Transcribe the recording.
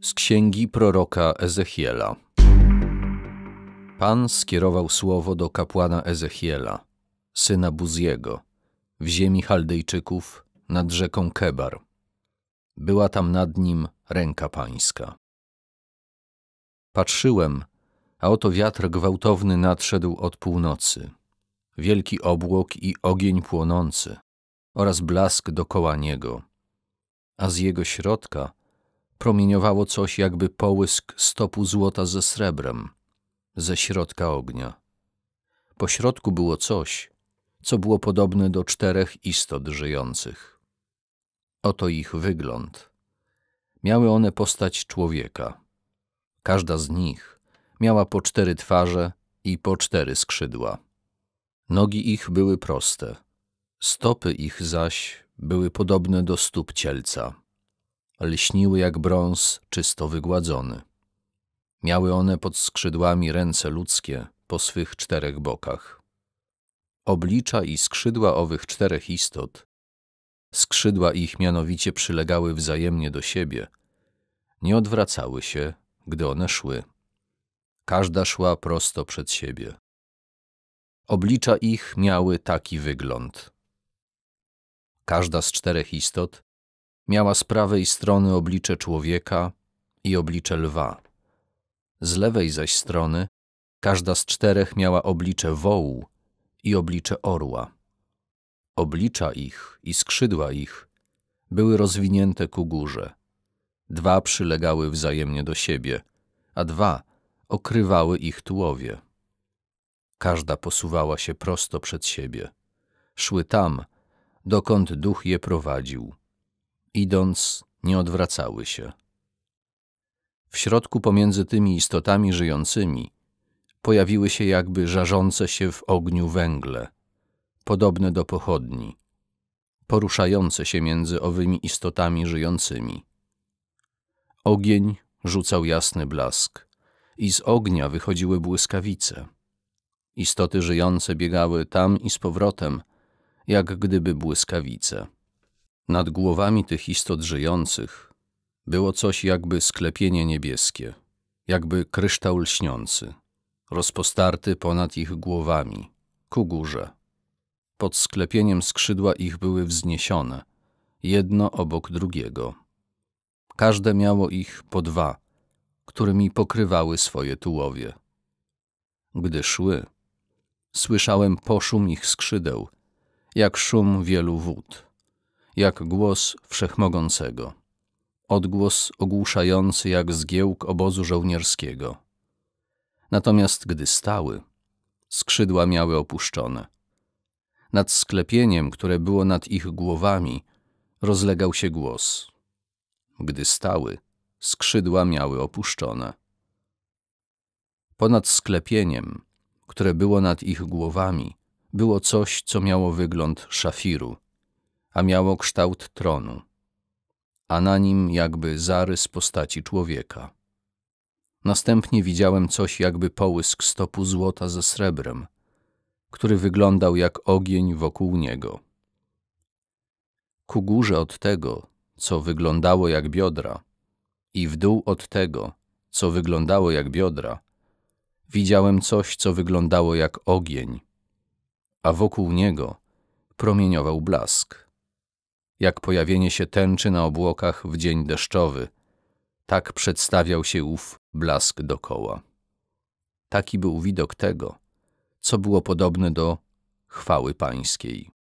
Z księgi proroka Ezechiela. Pan skierował słowo do kapłana Ezechiela, syna Buziego, w ziemi Chaldejczyków nad rzeką Kebar. Była tam nad nim ręka pańska. Patrzyłem, a oto wiatr gwałtowny nadszedł od północy. Wielki obłok i ogień płonący oraz blask dokoła niego, a z jego środka – promieniowało coś jakby połysk stopu złota ze srebrem, ze środka ognia. Po środku było coś, co było podobne do czterech istot żyjących. Oto ich wygląd. Miały one postać człowieka. Każda z nich miała po cztery twarze i po cztery skrzydła. Nogi ich były proste, stopy ich zaś były podobne do stóp cielca lśniły jak brąz czysto wygładzony. Miały one pod skrzydłami ręce ludzkie po swych czterech bokach. Oblicza i skrzydła owych czterech istot, skrzydła ich mianowicie przylegały wzajemnie do siebie, nie odwracały się, gdy one szły. Każda szła prosto przed siebie. Oblicza ich miały taki wygląd. Każda z czterech istot Miała z prawej strony oblicze człowieka i oblicze lwa. Z lewej zaś strony każda z czterech miała oblicze wołu i oblicze orła. Oblicza ich i skrzydła ich były rozwinięte ku górze. Dwa przylegały wzajemnie do siebie, a dwa okrywały ich tułowie. Każda posuwała się prosto przed siebie. Szły tam, dokąd duch je prowadził idąc, nie odwracały się. W środku pomiędzy tymi istotami żyjącymi pojawiły się jakby żarzące się w ogniu węgle, podobne do pochodni, poruszające się między owymi istotami żyjącymi. Ogień rzucał jasny blask i z ognia wychodziły błyskawice. Istoty żyjące biegały tam i z powrotem, jak gdyby błyskawice. Nad głowami tych istot żyjących było coś jakby sklepienie niebieskie, jakby kryształ lśniący, rozpostarty ponad ich głowami, ku górze. Pod sklepieniem skrzydła ich były wzniesione, jedno obok drugiego. Każde miało ich po dwa, którymi pokrywały swoje tułowie. Gdy szły, słyszałem poszum ich skrzydeł, jak szum wielu wód jak głos wszechmogącego, odgłos ogłuszający jak zgiełk obozu żołnierskiego. Natomiast gdy stały, skrzydła miały opuszczone. Nad sklepieniem, które było nad ich głowami, rozlegał się głos. Gdy stały, skrzydła miały opuszczone. Ponad sklepieniem, które było nad ich głowami, było coś, co miało wygląd szafiru a miało kształt tronu, a na nim jakby zarys postaci człowieka. Następnie widziałem coś jakby połysk stopu złota ze srebrem, który wyglądał jak ogień wokół niego. Ku górze od tego, co wyglądało jak biodra, i w dół od tego, co wyglądało jak biodra, widziałem coś, co wyglądało jak ogień, a wokół niego promieniował blask jak pojawienie się tęczy na obłokach w dzień deszczowy. Tak przedstawiał się ów blask dokoła. Taki był widok tego, co było podobne do chwały pańskiej.